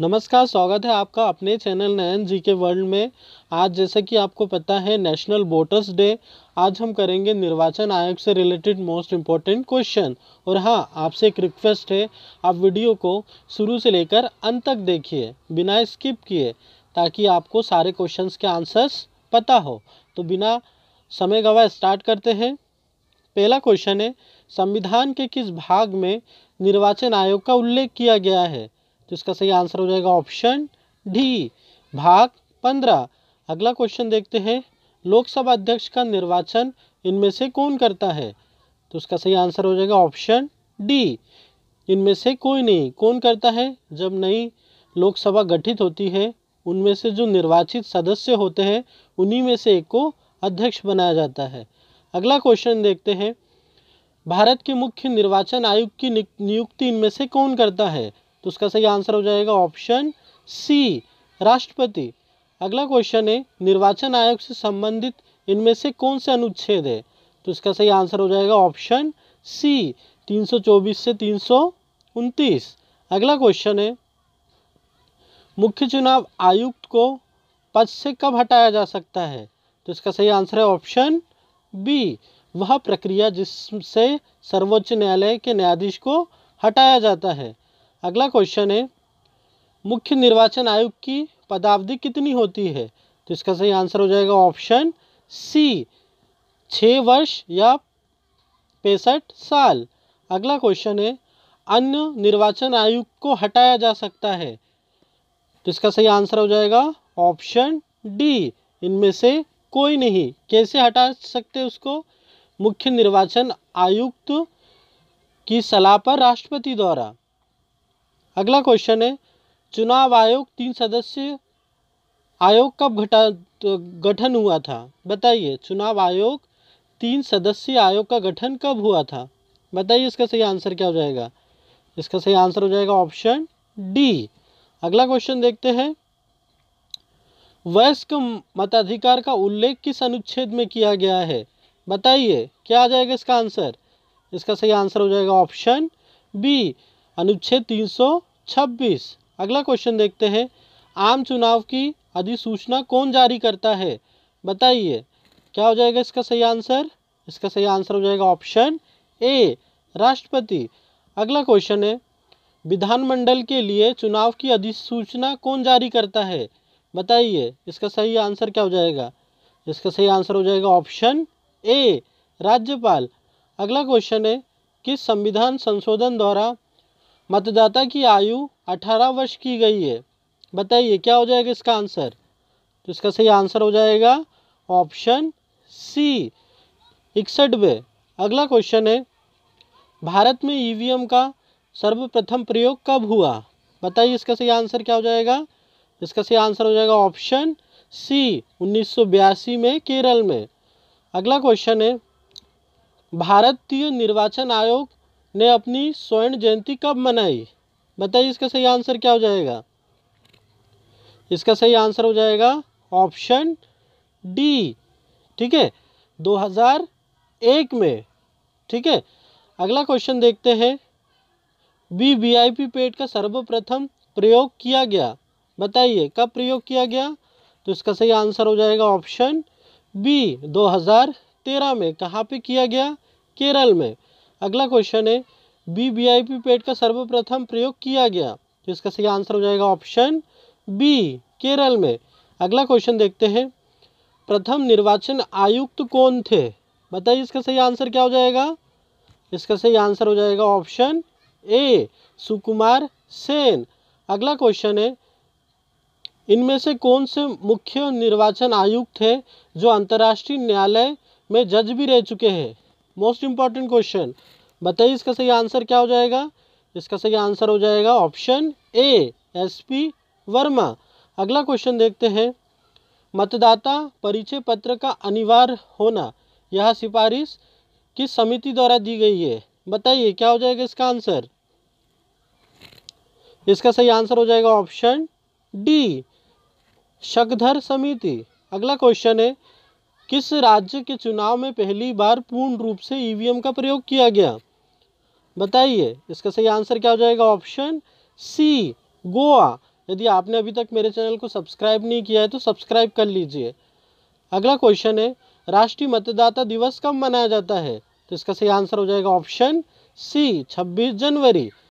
नमस्कार स्वागत है आपका अपने चैनल नयन जी के वर्ल्ड में आज जैसे कि आपको पता है नेशनल वोटर्स डे आज हम करेंगे निर्वाचन आयोग से रिलेटेड मोस्ट इम्पॉर्टेंट क्वेश्चन और हाँ आपसे एक रिक्वेस्ट है आप वीडियो को शुरू से लेकर अंत तक देखिए बिना स्किप किए ताकि आपको सारे क्वेश्चंस के आंसर्स पता हो तो बिना समय गवा स्टार्ट करते हैं पहला क्वेश्चन है संविधान के किस भाग में निर्वाचन आयोग का उल्लेख किया गया है तो इसका सही आंसर हो जाएगा ऑप्शन डी भाग पंद्रह अगला क्वेश्चन देखते हैं लोकसभा अध्यक्ष का निर्वाचन इनमें से कौन करता है तो उसका सही आंसर हो जाएगा ऑप्शन डी इनमें से कोई नहीं कौन करता है जब नई लोकसभा गठित होती है उनमें से जो निर्वाचित सदस्य होते हैं उन्हीं में से एक को अध्यक्ष बनाया जाता है अगला क्वेश्चन देखते हैं भारत के मुख्य निर्वाचन आयुक्त की नियुक्ति इनमें से कौन करता है तो उसका सही आंसर हो जाएगा ऑप्शन सी राष्ट्रपति अगला क्वेश्चन है निर्वाचन आयोग से संबंधित इनमें से कौन से अनुच्छेद है तो इसका सही आंसर हो जाएगा ऑप्शन सी 324 से तीन अगला क्वेश्चन है मुख्य चुनाव आयुक्त को पद से कब हटाया जा सकता है तो इसका सही आंसर है ऑप्शन बी वह प्रक्रिया जिससे सर्वोच्च न्यायालय के न्यायाधीश को हटाया जाता है अगला क्वेश्चन है मुख्य निर्वाचन आयुक्त की पदावधि कितनी होती है तो इसका सही आंसर हो जाएगा ऑप्शन सी छः वर्ष या पैंसठ साल अगला क्वेश्चन है अन्य निर्वाचन आयुक्त को हटाया जा सकता है तो इसका सही आंसर हो जाएगा ऑप्शन डी इनमें से कोई नहीं कैसे हटा सकते उसको मुख्य निर्वाचन आयुक्त की सलाह पर राष्ट्रपति द्वारा अगला क्वेश्चन है चुनाव आयोग तीन सदस्य आयोग कब घटा तो गठन हुआ था बताइए चुनाव आयोग तीन सदस्य आयोग का गठन कब हुआ था बताइए इसका सही आंसर क्या हो जाएगा इसका सही आंसर हो जाएगा ऑप्शन डी अगला क्वेश्चन देखते हैं वयस्क मताधिकार का उल्लेख किस अनुच्छेद में किया गया है बताइए क्या आ जाएगा इसका आंसर इसका सही आंसर हो जाएगा ऑप्शन बी अनुच्छेद तीन सौ छब्बीस अगला क्वेश्चन देखते हैं आम चुनाव की अधिसूचना कौन जारी करता है बताइए क्या हो जाएगा इसका सही आंसर इसका सही आंसर हो जाएगा ऑप्शन ए राष्ट्रपति अगला क्वेश्चन है विधानमंडल के लिए चुनाव की अधिसूचना कौन जारी करता है बताइए इसका सही आंसर क्या हो जाएगा इसका सही आंसर हो जाएगा ऑप्शन ए राज्यपाल अगला क्वेश्चन है किस संविधान संशोधन द्वारा मतदाता की आयु 18 वर्ष की गई है बताइए क्या हो जाएगा इसका आंसर तो इसका सही आंसर हो जाएगा ऑप्शन सी इकसठवें अगला क्वेश्चन है भारत में ईवीएम का सर्वप्रथम प्रयोग कब हुआ बताइए इसका सही आंसर क्या हो जाएगा इसका सही आंसर हो जाएगा ऑप्शन सी उन्नीस में केरल में अगला क्वेश्चन है भारतीय निर्वाचन आयोग ने अपनी स्वर्ण जयंती कब मनाई बताइए इसका सही आंसर क्या हो जाएगा इसका सही आंसर हो जाएगा ऑप्शन डी ठीक है 2001 में ठीक है अगला क्वेश्चन देखते हैं बी वीआईपी पेट का सर्वप्रथम प्रयोग किया गया बताइए कब प्रयोग किया गया तो इसका सही आंसर हो जाएगा ऑप्शन बी 2013 में कहाँ पे किया गया केरल में अगला क्वेश्चन है बी वी आई पी पेड का सर्वप्रथम प्रयोग किया गया तो इसका सही आंसर हो जाएगा ऑप्शन बी केरल में अगला क्वेश्चन देखते हैं प्रथम निर्वाचन आयुक्त कौन थे बताइए इसका सही आंसर क्या हो जाएगा इसका सही आंसर हो जाएगा ऑप्शन ए सुकुमार सेन अगला क्वेश्चन है इनमें से कौन से मुख्य निर्वाचन आयुक्त है जो अंतर्राष्ट्रीय न्यायालय में जज भी रह चुके हैं मोस्ट इम्पॉर्टेंट क्वेश्चन बताइए इसका सही आंसर क्या हो जाएगा इसका सही आंसर हो जाएगा option A S P Verma अगला क्वेश्चन देखते हैं मतदाता परिचय पत्र का अनिवार्य होना यह सिफारिश किस समिति द्वारा दी गई है बताइए क्या हो जाएगा इसका आंसर इसका सही आंसर हो जाएगा ऑप्शन डी शकधर समिति अगला क्वेश्चन है किस राज्य के चुनाव में पहली बार पूर्ण रूप से ईवीएम e का प्रयोग किया गया बताइए इसका सही आंसर क्या हो जाएगा ऑप्शन सी गोवा यदि आपने अभी तक मेरे चैनल को सब्सक्राइब नहीं किया है तो सब्सक्राइब कर लीजिए अगला क्वेश्चन है राष्ट्रीय मतदाता दिवस कब मनाया जाता है तो इसका सही आंसर हो जाएगा ऑप्शन सी 26 जनवरी